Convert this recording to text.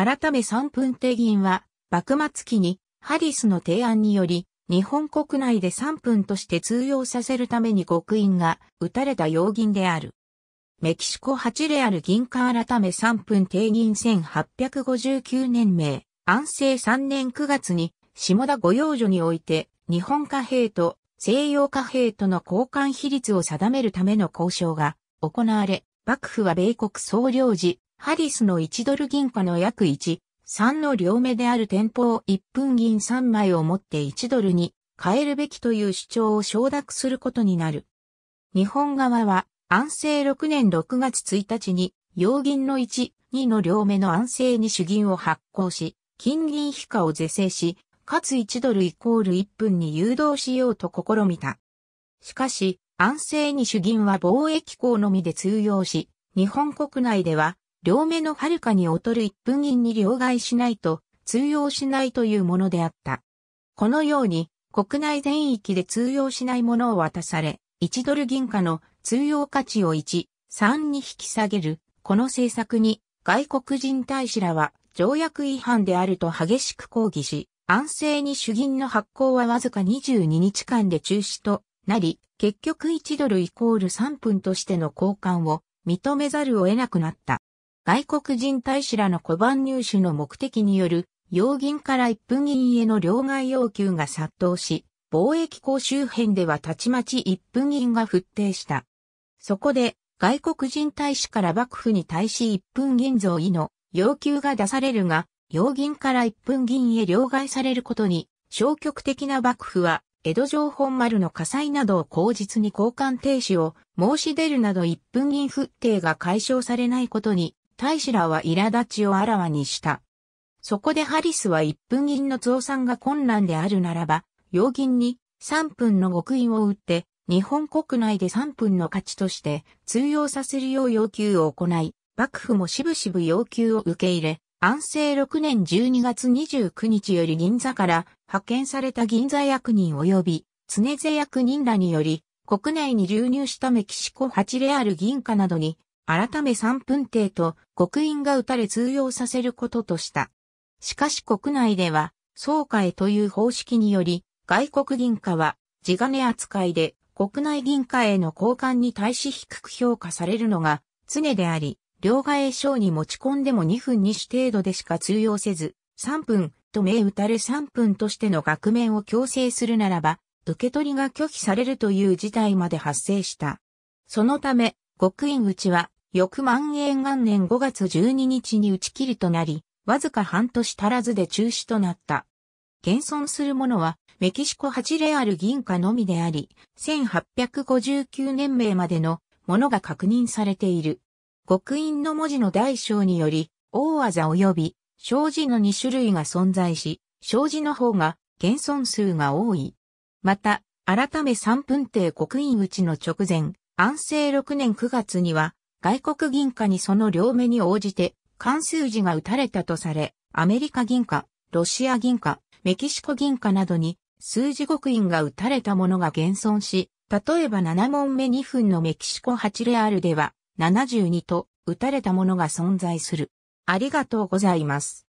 改め三分定銀は、幕末期にハリスの提案により、日本国内で三分として通用させるために極印が打たれた要銀である。メキシコ8レアル銀貨改め3分定銀1859年名、安政3年9月に、下田御用所において、日本貨幣と西洋貨幣との交換比率を定めるための交渉が行われ、幕府は米国総領事、ハリスの1ドル銀貨の約1、3の両目である店舗を1分銀3枚を持って1ドルに変えるべきという主張を承諾することになる。日本側は安政6年6月1日に洋銀の1、2の両目の安政に主銀を発行し、金銀比価を是正し、かつ1ドルイコール1分に誘導しようと試みた。しかし、安政に主銀は貿易港のみで通用し、日本国内では両目のはるかに劣る一分銀に両替しないと通用しないというものであった。このように、国内全域で通用しないものを渡され、1ドル銀貨の通用価値を1、3に引き下げる、この政策に外国人大使らは条約違反であると激しく抗議し、安静に主銀の発行はわずか22日間で中止となり、結局1ドルイコール3分としての交換を認めざるを得なくなった。外国人大使らの小判入手の目的による、洋銀から一分銀への両替要求が殺到し、貿易港周辺ではたちまち一分銀が沸騰した。そこで、外国人大使から幕府に対し一分銀増位の要求が出されるが、洋銀から一分銀へ両替されることに、消極的な幕府は、江戸城本丸の火災などを口実に交換停止を申し出るなど一分銀復定が解消されないことに、大使らは苛立ちをあらわにした。そこでハリスは1分銀の増産が困難であるならば、洋銀に3分の極印を打って、日本国内で3分の価値として通用させるよう要求を行い、幕府もしぶしぶ要求を受け入れ、安政6年12月29日より銀座から派遣された銀座役人及び常勢役人らにより、国内に流入したメキシコ8レアル銀貨などに改め三分帝と刻印が打たれ通用させることとした。しかし国内では、総会という方式により、外国銀貨は、地金扱いで、国内銀貨への交換に対し低く評価されるのが、常であり、両替商に持ち込んでも2分2種程度でしか通用せず、3分と銘打たれ3分としての額面を強制するならば、受け取りが拒否されるという事態まで発生した。そのため、極印打ちは翌万延元年5月12日に打ち切りとなり、わずか半年足らずで中止となった。現存するものは、メキシコ8レアル銀貨のみであり、1859年名までのものが確認されている。極印の文字の大小により、大技及び、障子の2種類が存在し、障子の方が現存数が多い。また、改め3分定刻印打ちの直前、安政6年9月には、外国銀貨にその両目に応じて、関数字が打たれたとされ、アメリカ銀貨、ロシア銀貨、メキシコ銀貨などに数字刻印が打たれたものが現存し、例えば7問目2分のメキシコ8レアールでは72と打たれたものが存在する。ありがとうございます。